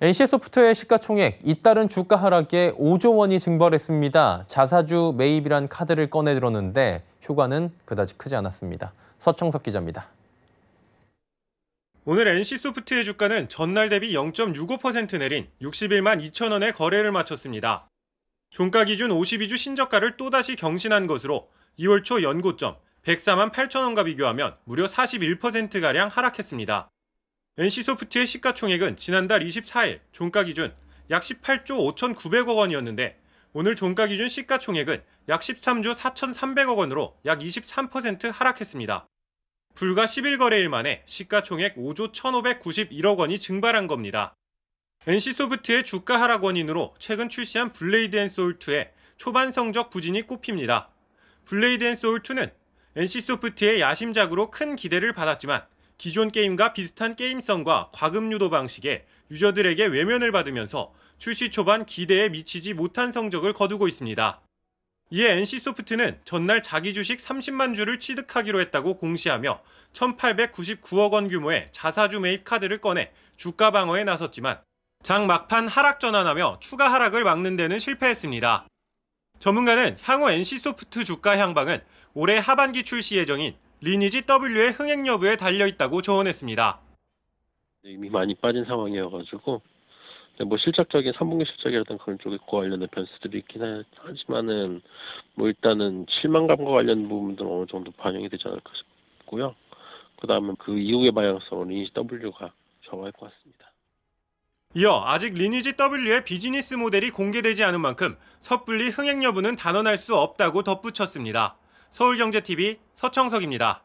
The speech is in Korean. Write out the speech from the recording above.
n c 소프트의 시가총액 잇따른 주가 하락에 5조 원이 증발했습니다. 자사주 매입이란 카드를 꺼내들었는데 효과는 그다지 크지 않았습니다. 서청석 기자입니다. 오늘 NC소프트의 주가는 전날 대비 0.65% 내린 61만 2천 원의 거래를 마쳤습니다. 종가 기준 52주 신저가를 또다시 경신한 것으로 2월 초 연고점 104만 8천 원과 비교하면 무려 41%가량 하락했습니다. NC소프트의 시가총액은 지난달 24일 종가 기준 약 18조 5,900억 원이었는데 오늘 종가 기준 시가총액은 약 13조 4,300억 원으로 약 23% 하락했습니다. 불과 11거래일 만에 시가총액 5조 1,591억 원이 증발한 겁니다. NC소프트의 주가 하락 원인으로 최근 출시한 블레이드 앤 소울2의 초반 성적 부진이 꼽힙니다. 블레이드 앤 소울2는 NC소프트의 야심작으로 큰 기대를 받았지만 기존 게임과 비슷한 게임성과 과금 유도 방식에 유저들에게 외면을 받으면서 출시 초반 기대에 미치지 못한 성적을 거두고 있습니다. 이에 NC소프트는 전날 자기 주식 30만 주를 취득하기로 했다고 공시하며 1899억 원 규모의 자사주 매입 카드를 꺼내 주가 방어에 나섰지만 장 막판 하락 전환하며 추가 하락을 막는 데는 실패했습니다. 전문가는 향후 NC소프트 주가 향방은 올해 하반기 출시 예정인 리니지 W의 흥행 여부에 달려 있다고 조언했습니다. 이미 많이 빠진 상황이어가지고 뭐 실적적인 3분기 실적이라든 그런 쪽에 그 관련된 변수들이 있긴 하지만은 뭐 일단은 실망감과 관련 부분들은 어느 정도 반영이 되지 않을까 싶고요. 그 다음에 그 이후의 방향성은 리니지 W가 정할 것 같습니다. 이어 아직 리니지 W의 비즈니스 모델이 공개되지 않은 만큼 섣불리 흥행 여부는 단언할 수 없다고 덧붙였습니다. 서울경제TV 서청석입니다.